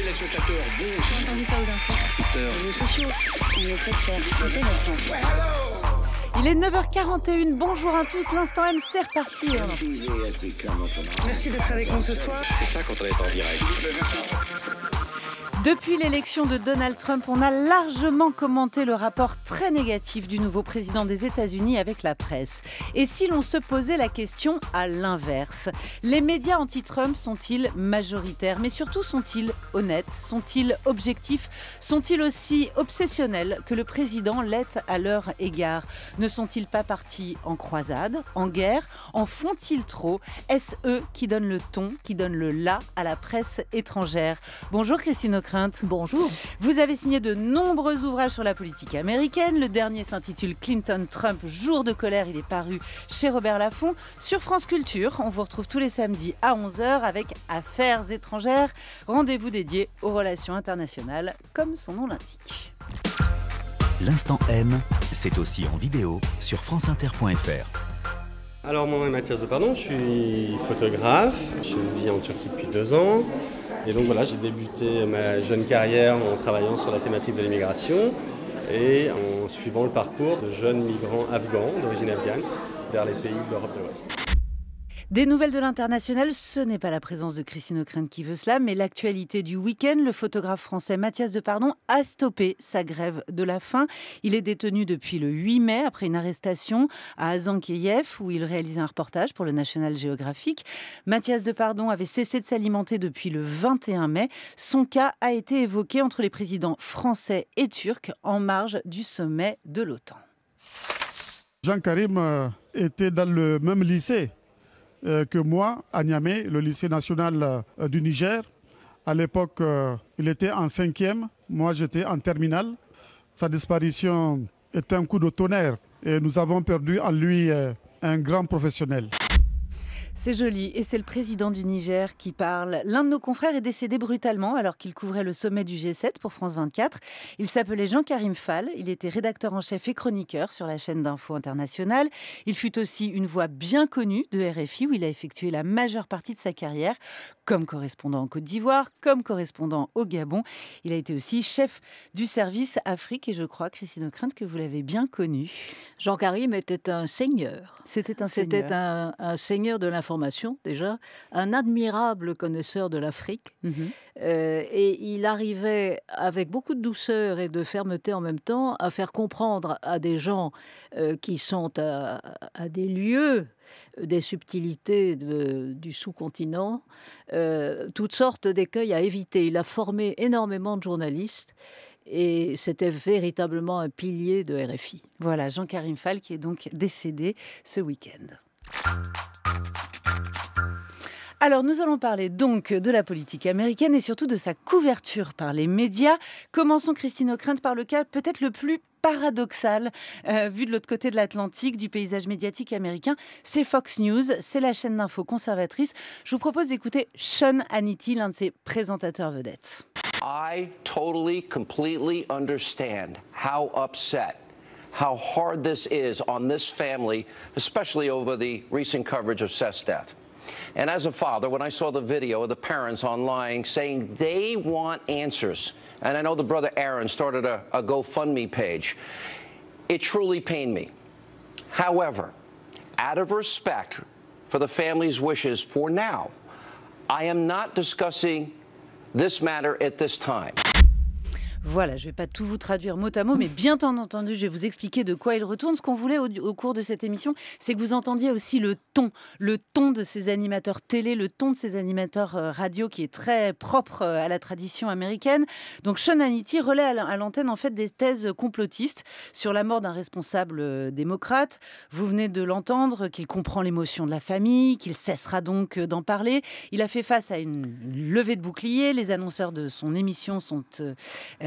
Écoutez les spectateurs, vous. J'ai entendu ça aux infos. Les réseaux sociaux. On ne peut faire. Écoutez notre temps. Il est 9h41, bonjour à tous, l'instant M c'est reparti. Merci d'être avec nous ce soir. C'est ça quand on est en direct. Depuis l'élection de Donald Trump, on a largement commenté le rapport très négatif du nouveau président des États-Unis avec la presse. Et si l'on se posait la question à l'inverse, les médias anti-Trump sont-ils majoritaires Mais surtout, sont-ils honnêtes Sont-ils objectifs Sont-ils aussi obsessionnels que le président l'est à leur égard Ne sont-ils pas partis en croisade, en guerre En font-ils trop Est-ce eux qui donnent le ton, qui donnent le là à la presse étrangère Bonjour Christine Bonjour. Vous avez signé de nombreux ouvrages sur la politique américaine. Le dernier s'intitule Clinton-Trump, jour de colère. Il est paru chez Robert Laffont. Sur France Culture, on vous retrouve tous les samedis à 11h avec Affaires étrangères, rendez-vous dédié aux relations internationales, comme son nom l'indique. L'instant M, c'est aussi en vidéo sur franceinter.fr. Alors mon nom est Mathias Depardon, je suis photographe, je vis en Turquie depuis deux ans. Et donc voilà, j'ai débuté ma jeune carrière en travaillant sur la thématique de l'immigration et en suivant le parcours de jeunes migrants afghans d'origine afghane vers les pays d'Europe de l'Ouest. Des nouvelles de l'international, ce n'est pas la présence de Christine O'Crane qui veut cela, mais l'actualité du week-end. Le photographe français Mathias Depardon a stoppé sa grève de la faim. Il est détenu depuis le 8 mai après une arrestation à kiev où il réalisait un reportage pour le National Geographic. Mathias Depardon avait cessé de s'alimenter depuis le 21 mai. Son cas a été évoqué entre les présidents français et turcs en marge du sommet de l'OTAN. Jean Karim euh, était dans le même lycée euh, que moi à Niamey, le lycée national euh, du Niger. À l'époque, euh, il était en cinquième, moi j'étais en terminale. Sa disparition est un coup de tonnerre et nous avons perdu en lui un grand professionnel. C'est joli, et c'est le président du Niger qui parle. L'un de nos confrères est décédé brutalement alors qu'il couvrait le sommet du G7 pour France 24. Il s'appelait Jean-Karim Fall, il était rédacteur en chef et chroniqueur sur la chaîne d'info internationale. Il fut aussi une voix bien connue de RFI où il a effectué la majeure partie de sa carrière comme correspondant en Côte d'Ivoire, comme correspondant au Gabon. Il a été aussi chef du service Afrique et je crois, Christine O'Crinte, que vous l'avez bien connu. Jean-Karim était un seigneur. C'était un C'était un, un seigneur de l'information formation déjà, un admirable connaisseur de l'Afrique. Mmh euh, et il arrivait avec beaucoup de douceur et de fermeté en même temps à faire comprendre à des gens euh, qui sont à, des lieux des subtilités du sous-continent, euh, toutes sortes d'écueils à éviter. Il a formé énormément de journalistes et c'était véritablement un pilier de RFI. Voilà, Jean-Karim Fall qui est donc décédé ce week-end. Alors nous allons parler donc de la politique américaine et surtout de sa couverture par les médias. Commençons Christine O'Krent par le cas peut-être le plus paradoxal euh, vu de l'autre côté de l'Atlantique du paysage médiatique américain. C'est Fox News, c'est la chaîne d'info conservatrice. Je vous propose d'écouter Sean Hannity, l'un de ses présentateurs vedettes. I totally, completely understand how upset how hard this is on this family, especially over the recent coverage of Seth's death. And as a father, when I saw the video of the parents online saying they want answers, and I know the brother Aaron started a, a GoFundMe page, it truly pained me. However, out of respect for the family's wishes for now, I am not discussing this matter at this time. Voilà, je ne vais pas tout vous traduire mot à mot, mais bien entendu, je vais vous expliquer de quoi il retourne. Ce qu'on voulait au, cours de cette émission, c'est que vous entendiez aussi le ton, le ton de ces animateurs télé, le ton de ces animateurs euh, radio qui est très propre euh, à la tradition américaine. Donc Sean Hannity relaie à l'antenne en fait des thèses complotistes sur la mort d'un responsable euh, démocrate. Vous venez de l'entendre, qu'il comprend l'émotion de la famille, qu'il cessera donc d'en parler. Il a fait face à une levée de bouclier. Les annonceurs de son émission sont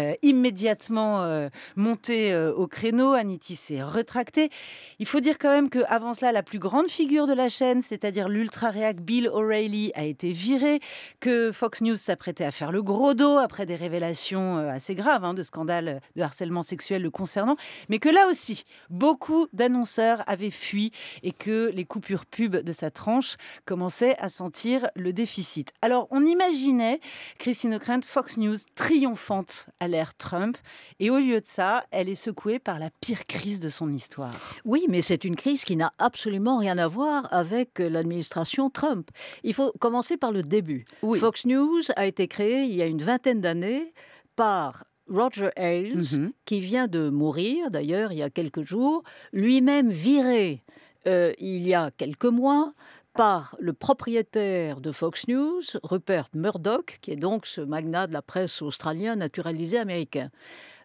euh, immédiatement euh, monté euh, au créneau. Anity s'est retractée. Il faut dire quand même qu'avant cela, la plus grande figure de la chaîne, c'est-à-dire l'ultra-réac Bill O'Reilly, a été viré, que Fox News s'apprêtait à faire le gros dos après des révélations assez graves hein, de scandales de harcèlement sexuel le concernant, mais que là aussi, beaucoup d'annonceurs avaient fui et que les coupures pub de sa tranche commençaient à sentir le déficit. Alors on imaginait Christine O'Krent, Fox News triomphante à l'ère Trump. Et au lieu de ça, elle est secouée par la pire crise de son histoire. Oui, mais c'est une crise qui n'a absolument rien à voir avec l'administration Trump. Il faut commencer par le début. Fox News a été créé il y a une vingtaine d'années par Roger Ailes, mhm. qui vient de mourir d'ailleurs il y a quelques jours, lui-même viré euh, il y a quelques mois, par le propriétaire de Fox News, Rupert Murdoch, qui est donc ce magnat de la presse australien naturalisé américain.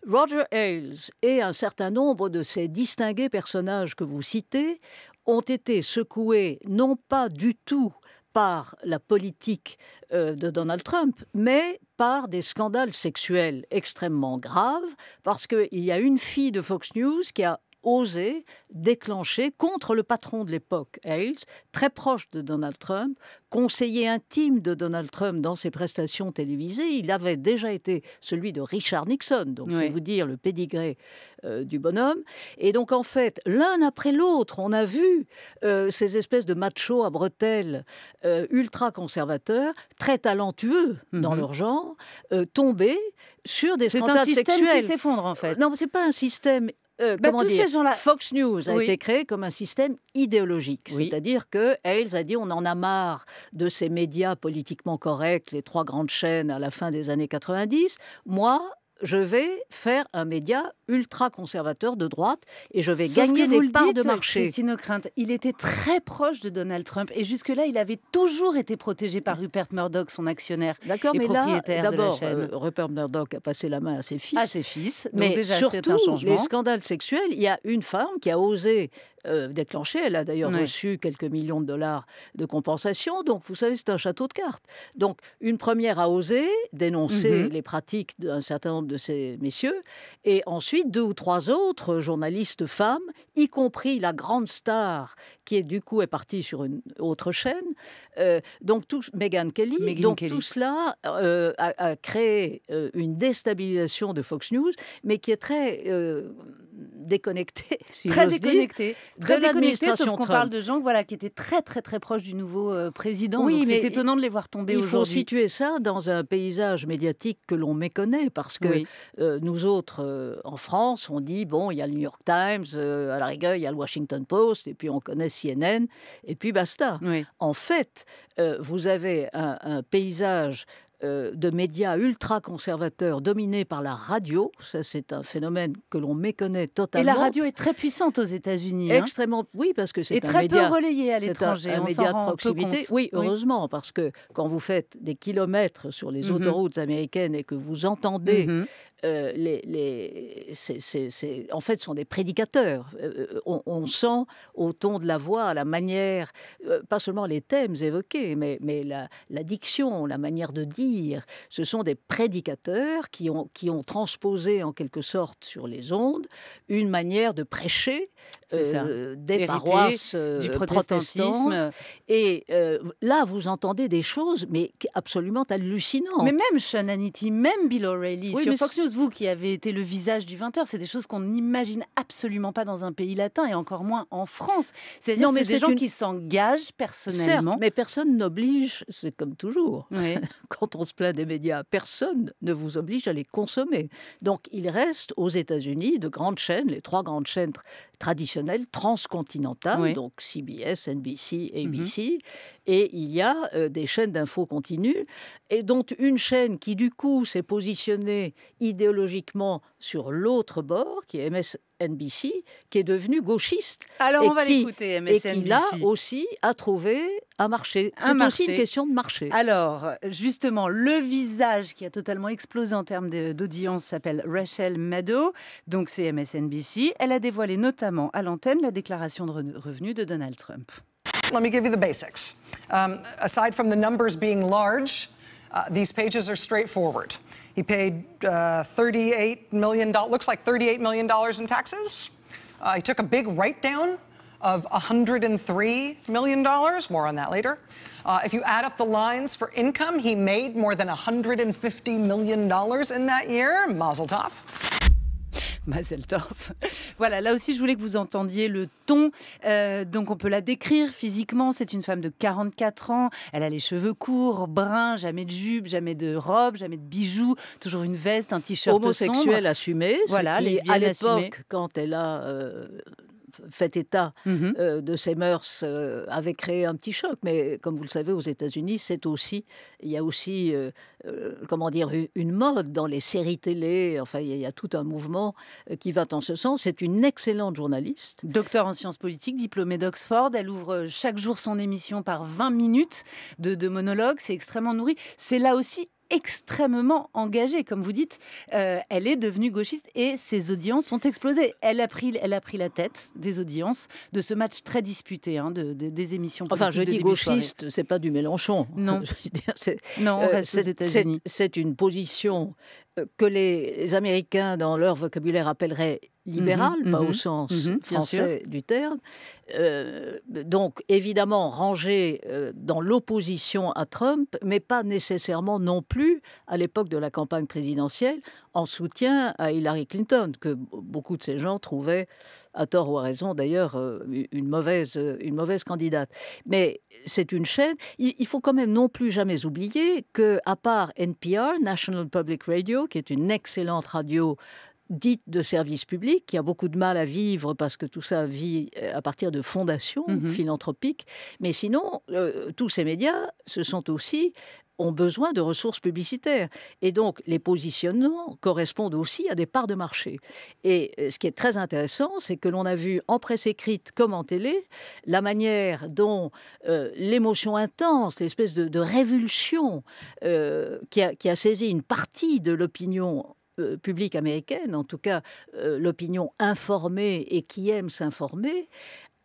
Roger Ailes et un certain nombre de ces distingués personnages que vous citez ont été secoués non pas du tout par la politique euh, de Donald Trump, mais par des scandales sexuels extrêmement graves, parce qu'il y a une fille de Fox News qui a osé déclencher contre le patron de l'époque, Ailes, très proche de Donald Trump, conseiller intime de Donald Trump dans ses prestations télévisées. Il avait déjà été celui de Richard Nixon, donc c'est vous dire le pédigré euh, du bonhomme. Et donc en fait, l'un après l'autre, on a vu euh, ces espèces de machos à bretelles euh, ultra conservateurs, très talentueux dans mhm. leur genre, tomber sur des scandales sexuels. C'est un système qui s'effondre en fait. Non, c'est pas un système euh, bah, Fox News a été créé comme un système idéologique. C'est-à-dire que a dit on en a marre de ces médias politiquement corrects, les trois grandes chaînes à la fin des années 90. Moi, je vais faire un média ultra-conservateur de droite et je vais gagner des parts de marché. il était très proche de Donald Trump et jusque-là, il avait toujours été protégé par Rupert Murdoch, son actionnaire D'accord, mais propriétaire là, d'abord, euh, Rupert Murdoch a passé la main à ses fils. À ses fils, donc mais déjà, surtout, un les scandales sexuels, il y a une femme qui a osé euh, déclencher, Elle a d'ailleurs reçu quelques millions de dollars de compensation. Donc, vous savez, c'est un château de cartes. Donc, une première a osé dénoncer mm-hmm. les pratiques d'un certain nombre de ces messieurs. Et ensuite, deux ou trois autres journalistes femmes, y compris la grande star qui est du coup est partie sur une autre chaîne. Euh, donc tout megan Kelly. donc tout cela euh, a, créé euh, une déstabilisation de Fox News, mais qui est très déconnecté, très déconnecté, très déconnecté. Sauf qu'on parle de gens, voilà, qui étaient très très très proches du nouveau euh, président. Oui, donc c'est étonnant de les voir tomber aujourd'hui. Il faut situer ça dans un paysage médiatique que l'on méconnaît, parce que euh, nous autres, euh, en France, on dit bon, il y a le New York Times, à la rigueur, il y a le Washington Post, et puis on connaît CNN, et puis basta. En fait, vous avez un, un paysage euh, de médias ultra-conservateurs dominés par la radio. Ça, c'est un phénomène que l'on méconnaît totalement. Et la radio est très puissante aux États-Unis. Hein. Extrêmement, oui, parce que c'est un très peu relayé à l'étranger. Un, un de proximité. Oui, heureusement, parce que quand vous faites des kilomètres sur les mhm. autoroutes américaines et que vous entendez mhm. Euh, les, les en fait, sont des prédicateurs. Euh, on, sent au ton de la voix, à la manière, euh, pas seulement les thèmes évoqués, mais, mais la, diction, la manière de dire. Ce sont des prédicateurs qui ont, qui ont transposé en quelque sorte sur les ondes une manière de prêcher des paroisses du protestantisme. Et là, vous entendez des choses, mais absolument hallucinantes. Mais même Shannonity, même Bill O'Reilly sur Fox News, vous qui avez été le visage du 20h, c'est des choses qu'on n'imagine absolument pas dans un pays latin et encore moins en France. cest dire c'est des gens qui s'engagent personnellement. mais personne n'oblige, c'est comme toujours, quand on se plaint des médias, personne ne vous oblige à les consommer. Donc il reste aux États-Unis de grandes chaînes, les trois grandes chaînes traditionnelle transcontinentale, donc CBS, NBC, mhm. ABC, et il y a euh, des chaînes d'infos continues, et dont une chaîne qui du coup s'est positionnée idéologiquement sur l'autre bord, qui est MS, NBC, qui est devenu gauchiste. Alors et on va qui là aussi a trouvé un marché. C'est aussi une question de marché. Alors, justement, le visage qui a totalement explosé en termes d'audience s'appelle Rachel Maddow, donc c'est MSNBC. Elle a dévoilé notamment à l'antenne la déclaration de revenus de Donald Trump. give the basics. Um, aside from the numbers being uh, pages are straightforward. He paid uh, $38 million, looks like $38 million in taxes. Uh, he took a big write down of $103 million. More on that later. Uh, if you add up the lines for income, he made more than $150 million in that year. Mazel tov. Mazel voilà, là aussi, je voulais que vous entendiez le ton. Euh, donc, on peut la décrire physiquement. C'est une femme de 44 ans. Elle a les cheveux courts, bruns, jamais de jupe, jamais de robe, jamais de bijoux. Toujours une veste, un t-shirt Homosexuelle sombre. assumée. Voilà, Les à l'époque, quand elle a euh, fait état mmh euh, de ses mœurs euh, avait créé un petit choc. Mais comme vous le savez, aux États-Unis, c'est aussi, il y a aussi, euh, comment dire, une mode dans les séries télé. Enfin, il y, a, tout un mouvement qui va dans ce sens. C'est une excellente journaliste. Docteur en sciences politiques, diplômée d'Oxford. Elle ouvre chaque jour son émission par 20 minutes de, de monologue. C'est extrêmement nourri. C'est là aussi extrêmement engagée, comme vous dites. Euh, elle est devenue gauchiste et ses audiences ont explosé. Elle a pris, elle a pris la tête des audiences de ce match très disputé hein, de, des émissions. Enfin, je dis gauchiste, c'est pas du Mélenchon. Non, non, États-Unis. c'est une position euh, que les Américains, dans leur vocabulaire, appelleraient libéral, mhm, pas mhm, au sens mhm, français du terme. Euh, donc, évidemment, rangé euh, dans l'opposition à Trump, mais pas nécessairement non plus, à l'époque de la campagne présidentielle, en soutien à Hillary Clinton, que beaucoup de ces gens trouvaient, à tort ou à raison d'ailleurs, une mauvaise, une mauvaise candidate. Mais c'est une chaîne. Il, il faut quand même non plus jamais oublier que, à part NPR, National Public Radio, qui est une excellente radio dite de service public, qui a beaucoup de mal à vivre parce que tout ça vit euh, à partir de fondations mhm. philanthropiques. Mais sinon, euh, tous ces médias, se sont aussi ont besoin de ressources publicitaires. Et donc, les positionnements correspondent aussi à des parts de marché. Et euh, ce qui est très intéressant, c'est que l'on a vu en presse écrite comme en télé la manière dont euh, l'émotion intense, l'espèce de, de révulsion euh, qui, a, saisi une partie de l'opinion publique américaine, en tout cas l'opinion informée et qui aime s'informer,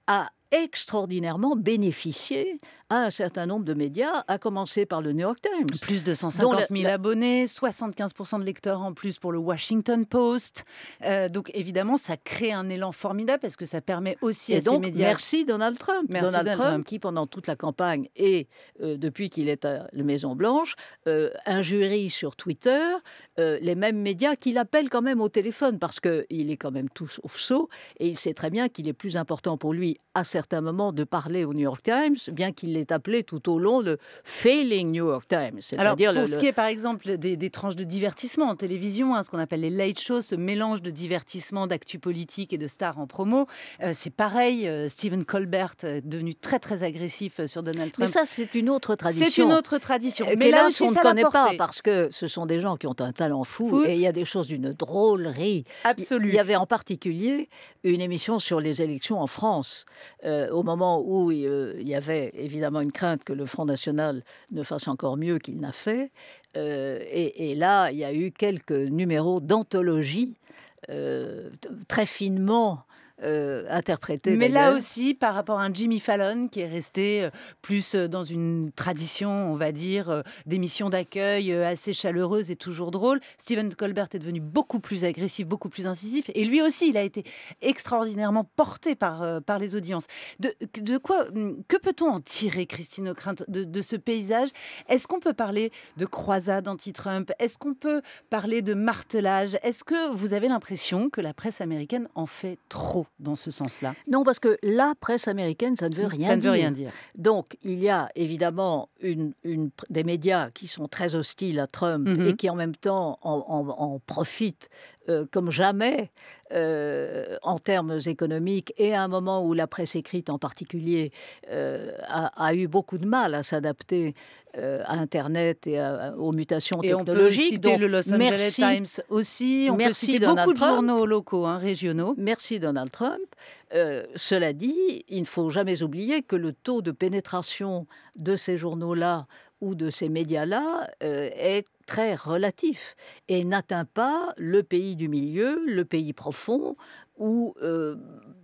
a extraordinairement bénéficié à un certain nombre de médias, à commencer par le New York Times. Plus de 150 000 abonnés, 75% de lecteurs en plus pour le Washington Post. Euh, donc évidemment, ça crée un élan formidable parce que ça permet aussi à ces médias. Merci Donald Trump. Donald, Trump, qui pendant toute la campagne et euh, depuis qu'il est à la Maison Blanche euh, injurie sur Twitter les mêmes médias qu'il appelle quand même au téléphone parce qu'il est quand même tout sauf saut et il sait très bien qu'il est plus important pour lui à certains certains moments de parler au New York Times, bien qu'il l'ait appelé tout au long le failing New York Times. Alors, pour ce qui est par exemple des, tranches de divertissement en télévision, hein, ce qu'on appelle les late shows, ce mélange de divertissement, d'actu politique et de stars en promo, euh, c'est pareil. Euh, Stephen Colbert euh, devenu très très agressif sur Donald Trump. Mais ça, c'est une autre tradition. C'est une autre tradition. Mais là, on ne connaît pas parce que ce sont des gens qui ont un talent fou, et il y a des choses d'une drôlerie. Absolue. Il y avait en particulier une émission sur les élections en France euh, au moment où euh, il, y avait évidemment une crainte que le Front National ne fasse encore mieux qu'il n'a fait. Euh, et, là, il y a eu quelques numéros d'anthologie très finement euh, interprété. Mais là aussi, par rapport à un Jimmy Fallon qui est resté euh, plus euh, dans une tradition, on va dire, d'émissions d'accueil assez chaleureuse et toujours drôle, Stephen Colbert est devenu beaucoup plus agressif, beaucoup plus incisif. Et lui aussi, il a été extraordinairement porté par, par les audiences. De, quoi, hum, que peut-on en tirer, Christine de ce paysage Est-ce qu'on peut parler de croisade anti-Trump Est-ce qu'on peut parler de martelage Est-ce que vous avez l'impression que la presse américaine en fait trop dans ce sens-là Non, parce que la presse américaine, ça ne veut rien ça ne veut rien dire. Donc, il y a évidemment des médias qui sont très hostiles à Trump mhm. et qui en même temps en, en, profitent euh, comme jamais euh, en termes économiques et à un moment où la presse écrite en particulier euh, a, eu beaucoup de mal à s'adapter euh, à Internet et aux mutations technologiques. On peut citer le Los Angeles merci, Times aussi. On merci peut citer beaucoup de journaux locaux, hein, régionaux. Merci Donald Trump. cela dit, il ne faut jamais oublier que le taux de pénétration de ces journaux-là ou de ces médias-là est très relatif et n'atteint pas le pays du milieu, le pays profond, où euh,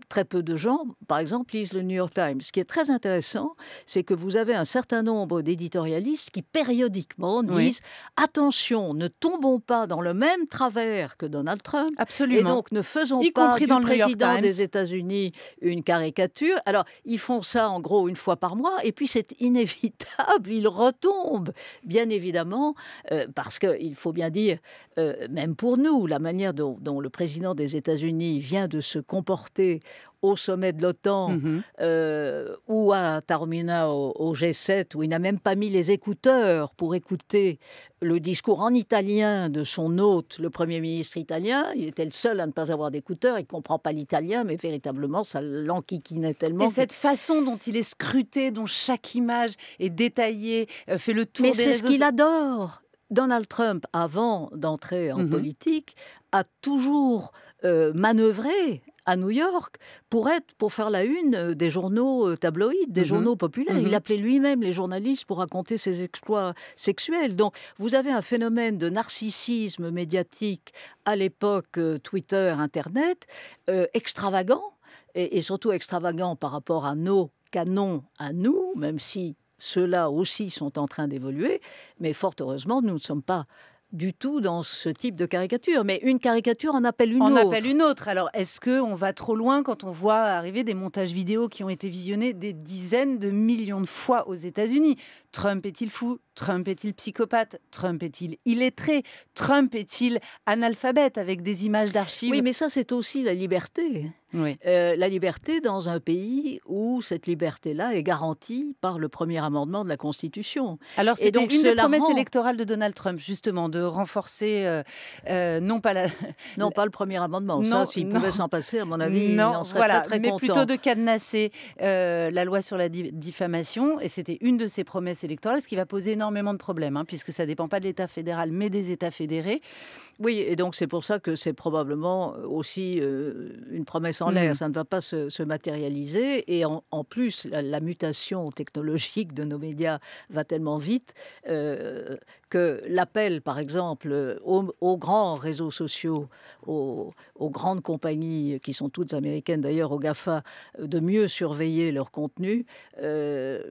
très peu de gens, par exemple, lisent le New York Times. Ce qui est très intéressant, c'est que vous avez un certain nombre d'éditorialistes qui périodiquement disent attention, ne tombons pas dans le même travers que Donald Trump. Absolument. Et donc ne faisons pas du président des États-Unis une caricature. Alors, ils font ça en gros une fois par mois, et puis c'est inévitable, ils retombent, bien évidemment, euh, parce qu'il faut bien dire, euh, même pour nous, la manière dont le président des États-Unis vient de se comporter au sommet de l'OTAN mhm. euh, ou à Taormina au, G7, où il n'a même pas mis les écouteurs pour écouter le discours en italien de son hôte, le Premier ministre italien. Il était le seul à ne pas avoir d'écouteurs. Il ne comprend pas l'italien, mais véritablement, ça l'enquiquinait tellement. Et cette façon dont il est scruté, dont chaque image est détaillée, euh, fait le tour des Mais c'est ce qu'il adore Donald Trump, avant d'entrer en mhm. politique, a toujours euh, manœuvré à New York pour être, pour faire la une euh, des journaux euh, tabloïds, des mmh journaux populaires. Il mmh appelait lui-même les journalistes pour raconter ses exploits sexuels. Donc, vous avez un phénomène de narcissisme médiatique à l'époque euh, Twitter, Internet, extravagant et surtout extravagant par rapport à nos canons à nous, même si ceux-là aussi sont en train d'évoluer, mais fort heureusement, nous ne sommes pas du tout dans ce type de caricature, mais une caricature en appelle une autre. appelle une autre. Alors, est-ce que on va trop loin quand on voit arriver des montages vidéo qui ont été visionnés des dizaines de millions de fois aux États-Unis Trump est-il fou Trump est-il psychopathe Trump est-il illettré Trump est-il analphabète avec des images d'archives Oui, mais ça, c'est aussi la liberté. Euh, la liberté dans un pays où cette liberté-là est garantie par le premier amendement de la Constitution. Alors c'est donc une des promesses électorales de Donald Trump, justement, de renforcer, euh, euh, non pas la... Non, pas le premier amendement. Ça, s'il pouvait s'en passer, à mon avis, il serait très très, mais plutôt de cadenasser la loi sur la diffamation, et c'était une de ces promesses électorales, ce qui va poser énormément de problèmes, hein, puisque ça ne dépend pas de l'État fédéral, mais des États fédérés. Oui, et donc c'est pour ça que c'est probablement aussi une promesse Hmm. ça ne va pas se, matérialiser. Et en, plus, la, mutation technologique de nos médias va tellement vite euh, que l'appel, par exemple, aux, grands réseaux sociaux, aux, grandes compagnies qui sont toutes américaines d'ailleurs, au GAFA, de mieux surveiller leur contenu. Euh,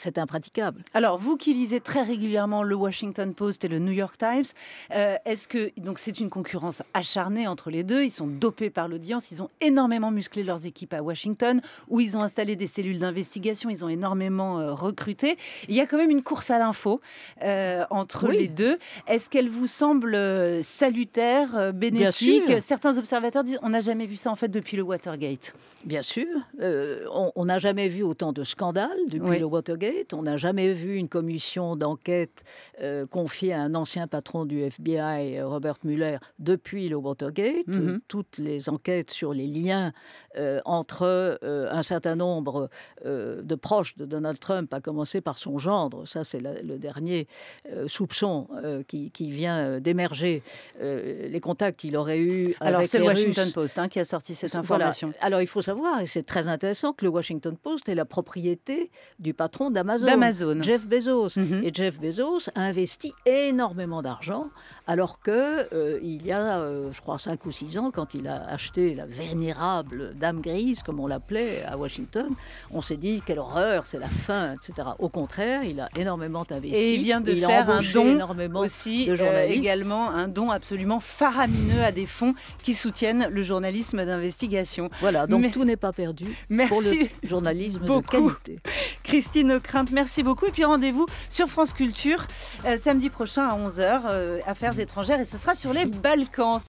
c'est impraticable. Alors, vous qui lisez très régulièrement le Washington Post et le New York Times, euh, est-ce que donc c'est une concurrence acharnée entre les deux Ils sont dopés par l'audience, ils ont énormément musclé leurs équipes à Washington, où ils ont installé des cellules d'investigation, ils ont énormément euh, recruté. Il y a quand même une course à l'info euh, entre les deux. Est-ce qu'elle vous semble salutaire, bénéfique Certains observateurs disent on n'a jamais vu ça en fait depuis le Watergate. Bien sûr, on n'a jamais vu autant de scandales depuis le Watergate on n'a jamais vu une commission d'enquête euh, confiée à un ancien patron du FBI, euh, Robert Mueller, depuis le Watergate. Mm-hmm. Toutes les enquêtes sur les liens euh, entre un certain nombre de proches de Donald Trump, à commencer par son gendre, ça c'est le dernier soupçon qui, vient d'émerger, les contacts qu'il aurait eu. Alors c'est le Washington Post hein, qui a sorti cette information. Alors il faut savoir, et c'est très intéressant, que le Washington Post est la propriété du patron d'Amazon, Jeff Bezos. Mhm. Et Jeff Bezos a investi énormément d'argent, alors que euh, il y a, euh, je crois, 5 ou 6 ans, quand il a acheté la vénérable Dame Grise, comme on l'appelait à Washington, on s'est dit quelle horreur, c'est la fin, etc. Au contraire, il a énormément investi. Et il vient de faire un don aussi, de euh, également un don absolument faramineux à des fonds qui soutiennent le journalisme d'investigation. Voilà, donc tout n'est pas perdu pour le journalisme beaucoup. de qualité. Christine crainte. Merci beaucoup. Et puis rendez-vous sur France Culture euh, samedi prochain à 11h, euh, Affaires étrangères, et ce sera sur les Balkans.